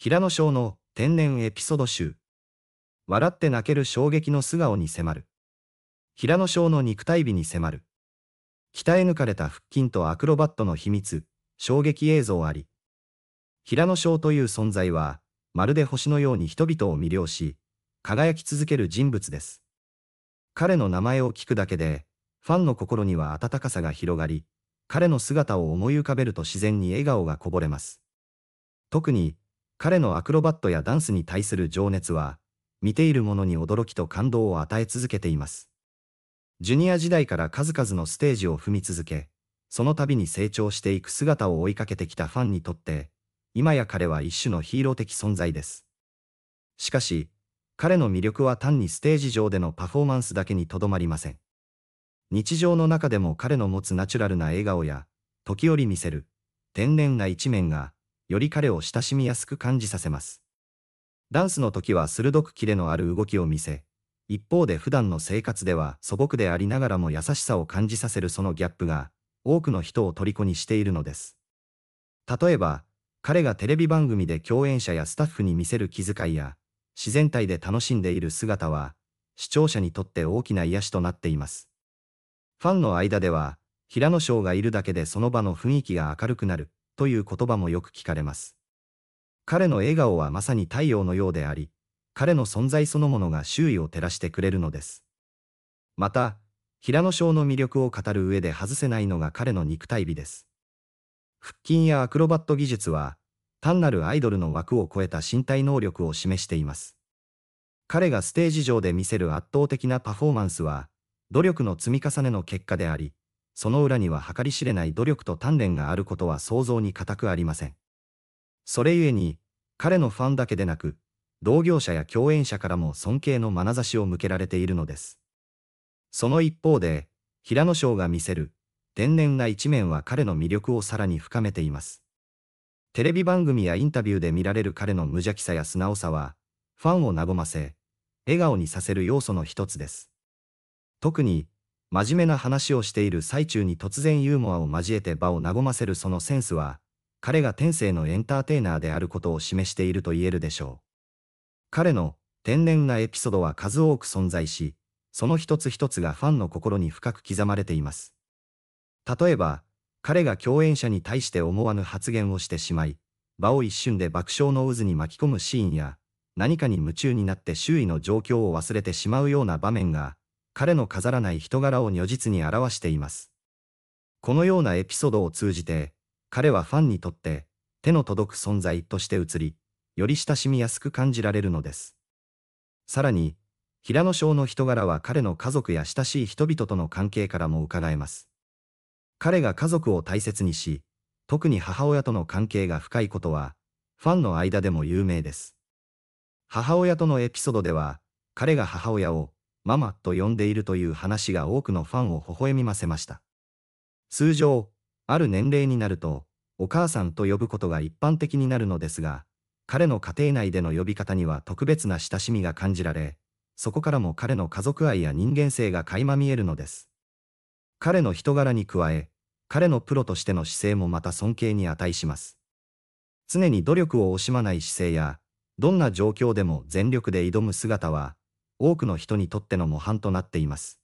平野翔の天然エピソード集。笑って泣ける衝撃の素顔に迫る。平野翔の肉体美に迫る。鍛え抜かれた腹筋とアクロバットの秘密、衝撃映像あり。平野翔という存在は、まるで星のように人々を魅了し、輝き続ける人物です。彼の名前を聞くだけで、ファンの心には温かさが広がり、彼の姿を思い浮かべると自然に笑顔がこぼれます。特に、彼のアクロバットやダンスに対する情熱は、見ている者に驚きと感動を与え続けています。ジュニア時代から数々のステージを踏み続け、その度に成長していく姿を追いかけてきたファンにとって、今や彼は一種のヒーロー的存在です。しかし、彼の魅力は単にステージ上でのパフォーマンスだけにとどまりません。日常の中でも彼の持つナチュラルな笑顔や、時折見せる、天然な一面が、より彼を親しみやすく感じさせます。ダンスの時は鋭くキレのある動きを見せ、一方で普段の生活では素朴でありながらも優しさを感じさせるそのギャップが、多くの人を虜にしているのです。例えば、彼がテレビ番組で共演者やスタッフに見せる気遣いや、自然体で楽しんでいる姿は、視聴者にとって大きな癒しとなっています。ファンの間では、平野翔がいるだけでその場の雰囲気が明るくなる。という言葉もよく聞かれます。彼の笑顔はまさに太陽のようであり、彼の存在そのものが周囲を照らしてくれるのです。また、平野翔の魅力を語る上で外せないのが彼の肉体美です。腹筋やアクロバット技術は、単なるアイドルの枠を超えた身体能力を示しています。彼がステージ上で見せる圧倒的なパフォーマンスは、努力の積み重ねの結果であり、その裏には計り知れない努力と鍛錬があることは想像に難くありません。それゆえに、彼のファンだけでなく、同業者や共演者からも尊敬の眼差しを向けられているのです。その一方で、平野翔が見せる、天然な一面は彼の魅力をさらに深めています。テレビ番組やインタビューで見られる彼の無邪気さや素直さは、ファンを和ませ、笑顔にさせる要素の一つです。特に、真面目な話をしている最中に突然ユーモアを交えて場を和ませるそのセンスは、彼が天性のエンターテイナーであることを示していると言えるでしょう。彼の天然なエピソードは数多く存在し、その一つ一つがファンの心に深く刻まれています。例えば、彼が共演者に対して思わぬ発言をしてしまい、場を一瞬で爆笑の渦に巻き込むシーンや、何かに夢中になって周囲の状況を忘れてしまうような場面が、彼の飾らない人柄を如実に表しています。このようなエピソードを通じて、彼はファンにとって手の届く存在として移り、より親しみやすく感じられるのです。さらに、平野翔の人柄は彼の家族や親しい人々との関係からも伺えます。彼が家族を大切にし、特に母親との関係が深いことは、ファンの間でも有名です。母親とのエピソードでは、彼が母親をママと呼んでいるという話が多くのファンを微笑みませました。通常、ある年齢になると、お母さんと呼ぶことが一般的になるのですが、彼の家庭内での呼び方には特別な親しみが感じられ、そこからも彼の家族愛や人間性が垣間見えるのです。彼の人柄に加え、彼のプロとしての姿勢もまた尊敬に値します。常に努力を惜しまない姿勢や、どんな状況でも全力で挑む姿は、多くの人にとっての模範となっています。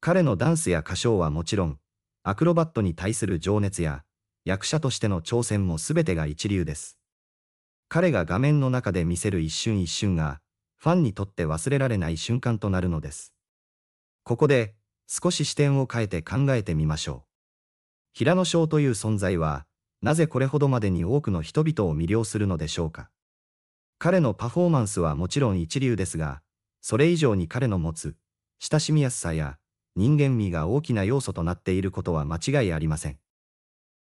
彼のダンスや歌唱はもちろん、アクロバットに対する情熱や、役者としての挑戦も全てが一流です。彼が画面の中で見せる一瞬一瞬が、ファンにとって忘れられない瞬間となるのです。ここで、少し視点を変えて考えてみましょう。平野翔という存在は、なぜこれほどまでに多くの人々を魅了するのでしょうか。彼のパフォーマンスはもちろん一流ですが、それ以上に彼の持つ、親しみやすさや、人間味が大きな要素となっていることは間違いありません。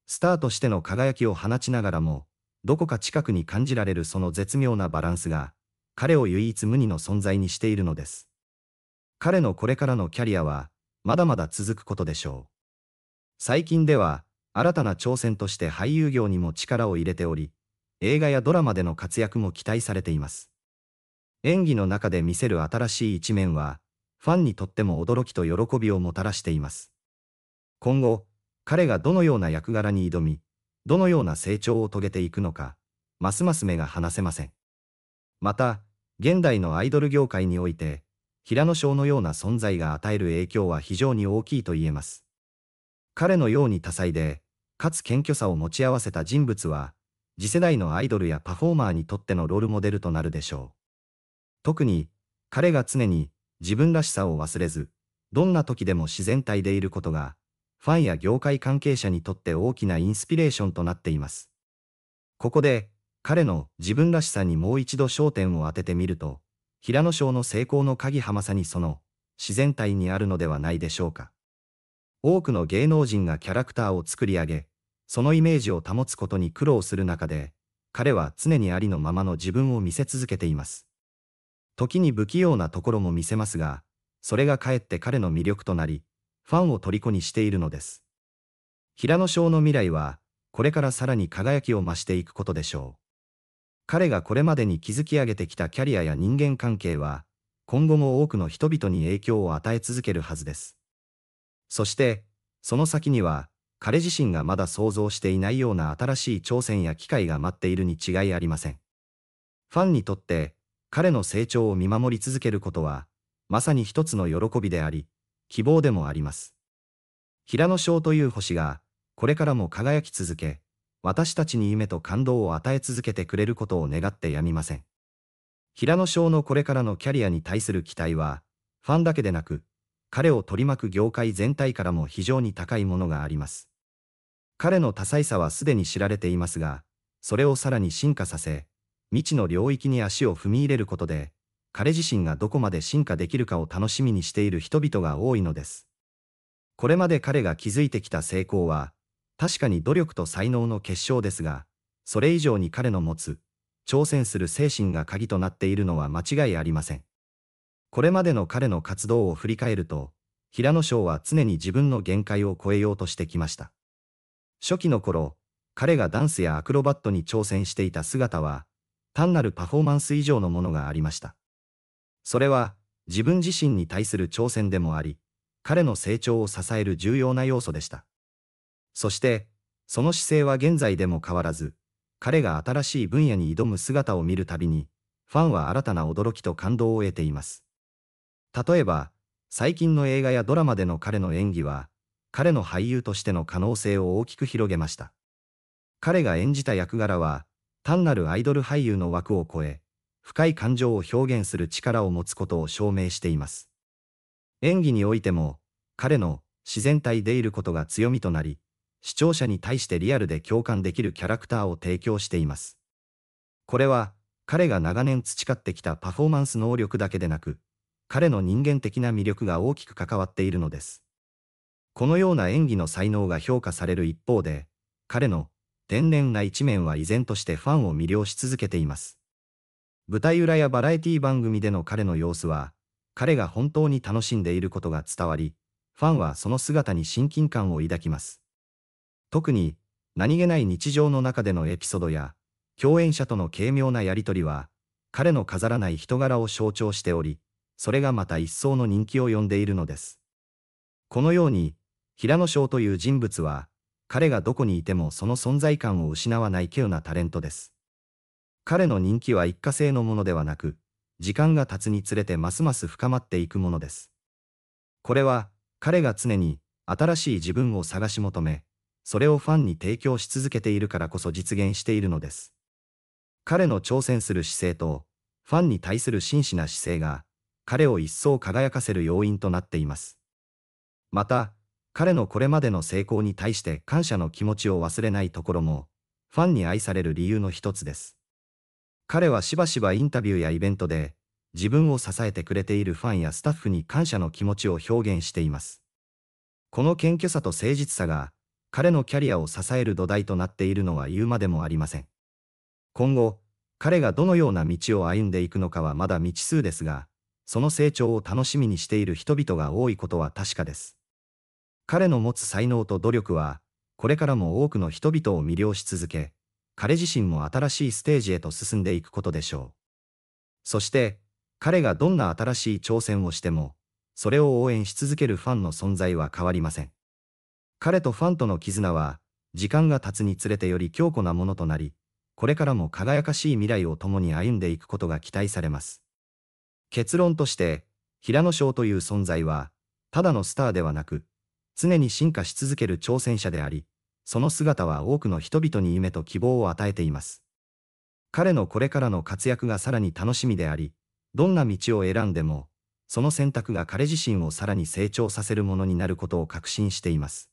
スターとしての輝きを放ちながらも、どこか近くに感じられるその絶妙なバランスが、彼を唯一無二の存在にしているのです。彼のこれからのキャリアは、まだまだ続くことでしょう。最近では、新たな挑戦として俳優業にも力を入れており、映画やドラマでの活躍も期待されています。演技の中で見せる新しい一面は、ファンにとっても驚きと喜びをもたらしています。今後、彼がどのような役柄に挑み、どのような成長を遂げていくのか、ますます目が離せません。また、現代のアイドル業界において、平野翔のような存在が与える影響は非常に大きいと言えます。彼のように多彩で、かつ謙虚さを持ち合わせた人物は、次世代のアイドルやパフォーマーにとってのロールモデルとなるでしょう。特に、彼が常に自分らしさを忘れず、どんな時でも自然体でいることが、ファンや業界関係者にとって大きなインスピレーションとなっています。ここで、彼の自分らしさにもう一度焦点を当ててみると、平野賞の成功の鍵はまさにその、自然体にあるのではないでしょうか。多くの芸能人がキャラクターを作り上げ、そのイメージを保つことに苦労する中で、彼は常にありのままの自分を見せ続けています。時に不器用なところも見せますが、それがかえって彼の魅力となり、ファンを虜にしているのです。平野翔の未来は、これからさらに輝きを増していくことでしょう。彼がこれまでに築き上げてきたキャリアや人間関係は、今後も多くの人々に影響を与え続けるはずです。そして、その先には、彼自身がまだ想像していないような新しい挑戦や機会が待っているに違いありません。ファンにとって、彼の成長を見守り続けることは、まさに一つの喜びであり、希望でもあります。平野翔という星が、これからも輝き続け、私たちに夢と感動を与え続けてくれることを願ってやみません。平野翔のこれからのキャリアに対する期待は、ファンだけでなく、彼を取り巻く業界全体からも非常に高いものがあります。彼の多彩さはすでに知られていますが、それをさらに進化させ、未知の領域に足を踏み入れることで、彼自身がどこまで進化できるかを楽しみにしている人々が多いのです。これまで彼が築いてきた成功は、確かに努力と才能の結晶ですが、それ以上に彼の持つ、挑戦する精神が鍵となっているのは間違いありません。これまでの彼の活動を振り返ると、平野翔は常に自分の限界を超えようとしてきました。初期の頃、彼がダンスやアクロバットに挑戦していた姿は、単なるパフォーマンス以上のものがありました。それは、自分自身に対する挑戦でもあり、彼の成長を支える重要な要素でした。そして、その姿勢は現在でも変わらず、彼が新しい分野に挑む姿を見るたびに、ファンは新たな驚きと感動を得ています。例えば、最近の映画やドラマでの彼の演技は、彼の俳優としての可能性を大きく広げました。彼が演じた役柄は、単なるアイドル俳優の枠を超え、深い感情を表現する力を持つことを証明しています。演技においても、彼の自然体でいることが強みとなり、視聴者に対してリアルで共感できるキャラクターを提供しています。これは、彼が長年培ってきたパフォーマンス能力だけでなく、彼の人間的な魅力が大きく関わっているのです。このような演技の才能が評価される一方で、彼の天然な一面は依然としてファンを魅了し続けています。舞台裏やバラエティ番組での彼の様子は、彼が本当に楽しんでいることが伝わり、ファンはその姿に親近感を抱きます。特に、何気ない日常の中でのエピソードや、共演者との軽妙なやりとりは、彼の飾らない人柄を象徴しており、それがまた一層の人気を呼んでいるのです。このように、平野翔という人物は、彼がどこにいてもその存在感を失わない稀有なタレントです。彼の人気は一過性のものではなく、時間が経つにつれてますます深まっていくものです。これは、彼が常に新しい自分を探し求め、それをファンに提供し続けているからこそ実現しているのです。彼の挑戦する姿勢と、ファンに対する真摯な姿勢が、彼を一層輝かせる要因となっています。また、彼のこれまでの成功に対して感謝の気持ちを忘れないところも、ファンに愛される理由の一つです。彼はしばしばインタビューやイベントで、自分を支えてくれているファンやスタッフに感謝の気持ちを表現しています。この謙虚さと誠実さが、彼のキャリアを支える土台となっているのは言うまでもありません。今後、彼がどのような道を歩んでいくのかはまだ未知数ですが、その成長を楽しみにしている人々が多いことは確かです。彼の持つ才能と努力は、これからも多くの人々を魅了し続け、彼自身も新しいステージへと進んでいくことでしょう。そして、彼がどんな新しい挑戦をしても、それを応援し続けるファンの存在は変わりません。彼とファンとの絆は、時間が経つにつれてより強固なものとなり、これからも輝かしい未来を共に歩んでいくことが期待されます。結論として、平野翔という存在は、ただのスターではなく、常に進化し続ける挑戦者であり、その姿は多くの人々に夢と希望を与えています。彼のこれからの活躍がさらに楽しみであり、どんな道を選んでも、その選択が彼自身をさらに成長させるものになることを確信しています。